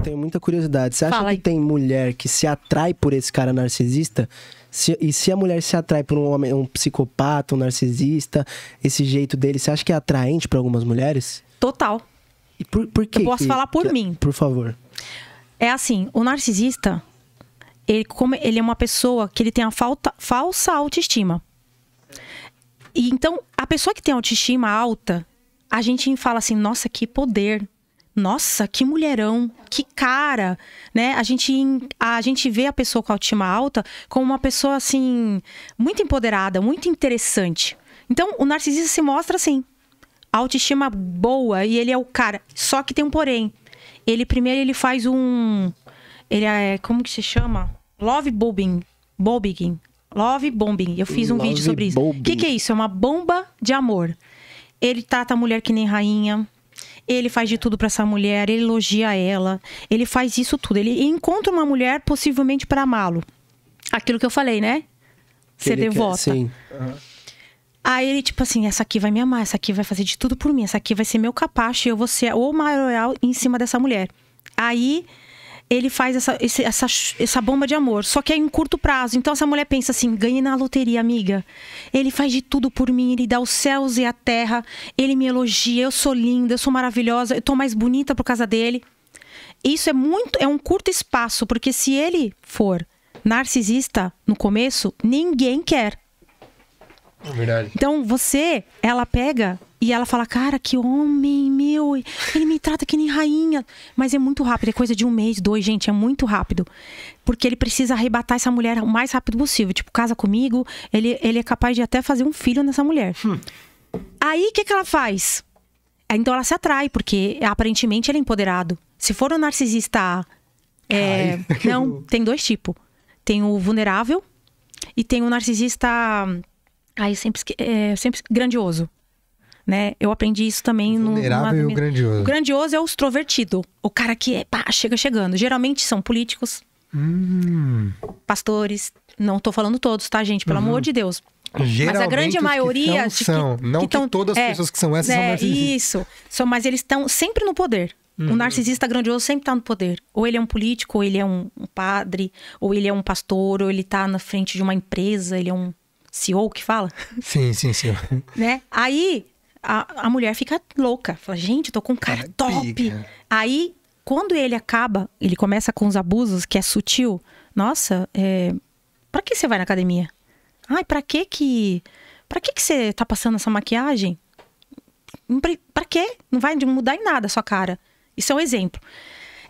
eu tenho muita curiosidade. Você acha Fala que aí. tem mulher que se atrai por esse cara narcisista? Se, e se a mulher se atrai por um homem, um psicopata, um narcisista, esse jeito dele, você acha que é atraente para algumas mulheres? Total. E por, por quê? Eu posso que, falar por que, é? mim. Por favor. É assim, o narcisista, ele, como ele é uma pessoa que ele tem a falta, falsa autoestima. E então, a pessoa que tem autoestima alta, a gente fala assim, nossa, que poder nossa, que mulherão, que cara, né? A gente, a gente vê a pessoa com a autoestima alta como uma pessoa, assim, muito empoderada, muito interessante. Então, o narcisista se mostra assim, autoestima boa, e ele é o cara. Só que tem um porém. Ele, primeiro, ele faz um... Ele é, como que se chama? Love bombing. Bombing. Love bombing. Eu fiz um Love vídeo sobre isso. O que, que é isso? É uma bomba de amor. Ele trata a mulher que nem rainha ele faz de tudo para essa mulher, ele elogia ela, ele faz isso tudo. Ele encontra uma mulher possivelmente para amá-lo. Aquilo que eu falei, né? Ser devota. Quer, sim. Uhum. Aí ele, tipo assim, essa aqui vai me amar, essa aqui vai fazer de tudo por mim, essa aqui vai ser meu capacho e eu vou ser o maior em cima dessa mulher. Aí ele faz essa, essa, essa bomba de amor. Só que é em curto prazo. Então essa mulher pensa assim: ganhei na loteria, amiga. Ele faz de tudo por mim, ele dá os céus e a terra, ele me elogia, eu sou linda, eu sou maravilhosa, eu tô mais bonita por causa dele. Isso é muito, é um curto espaço, porque se ele for narcisista no começo, ninguém quer. É verdade. Então você, ela pega e ela fala, cara, que homem, meu, ele me trata que nem rainha. Mas é muito rápido, é coisa de um mês, dois, gente, é muito rápido. Porque ele precisa arrebatar essa mulher o mais rápido possível. Tipo, casa comigo, ele, ele é capaz de até fazer um filho nessa mulher. Hum. Aí, o que, que ela faz? Então ela se atrai, porque aparentemente ele é empoderado. Se for um narcisista. É, não, tem dois tipos. Tem o vulnerável e tem o narcisista. Aí sempre, é, sempre grandioso. Né? Eu aprendi isso também no. Vulnerável numa... e o grandioso. O grandioso é o extrovertido. O cara que é, pá, chega chegando. Geralmente são políticos, hum. pastores. Não estou falando todos, tá, gente? Pelo uhum. amor de Deus. Geralmente, mas a grande maioria. Que são, que, não que, tão, que todas as é, pessoas que são essas né, são Isso. São, mas eles estão sempre no poder. Uhum. O narcisista grandioso sempre está no poder. Ou ele é um político, ou ele é um, um padre, ou ele é um pastor, ou ele está na frente de uma empresa, ele é um CEO que fala. Sim, sim, sim. Né? Aí a, a mulher fica louca. Fala, gente, tô com um cara Ai, ah, top. Pica. Aí, quando ele acaba, ele começa com os abusos, que é sutil. Nossa, é... pra que você vai na academia? Ai, pra que que... Pra que que você tá passando essa maquiagem? Pra quê? Não vai mudar em nada a sua cara. Isso é um exemplo.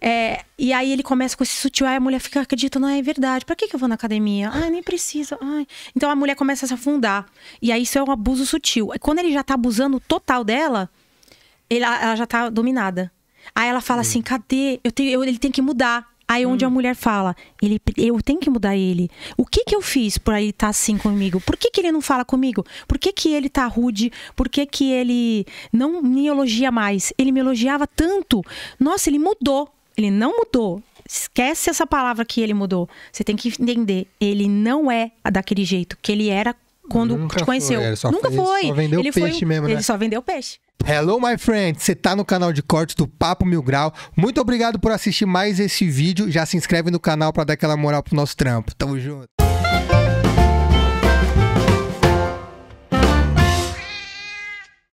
É, e aí ele começa com esse sutil, aí a mulher fica acreditando, não é verdade, pra que, que eu vou na academia? Ah, nem precisa. Ai. Então a mulher começa a se afundar. E aí isso é um abuso sutil. quando ele já tá abusando total dela, ele, ela já tá dominada. Aí ela fala assim, hum. assim: cadê? Eu tenho, eu, ele tem que mudar. Aí onde hum. a mulher fala, ele, eu tenho que mudar ele. O que que eu fiz pra ele estar tá assim comigo? Por que, que ele não fala comigo? Por que, que ele tá rude? Por que, que ele não me elogia mais? Ele me elogiava tanto. Nossa, ele mudou. Ele não mudou. Esquece essa palavra que ele mudou. Você tem que entender, ele não é daquele jeito que ele era quando Nunca te conheceu. Foi, Nunca foi. Ele só vendeu ele peixe foi, mesmo, né? Ele só vendeu peixe. Hello, my friend! Você está no canal de cortes do Papo Mil Grau. Muito obrigado por assistir mais esse vídeo. Já se inscreve no canal para dar aquela moral pro nosso trampo. Tamo junto!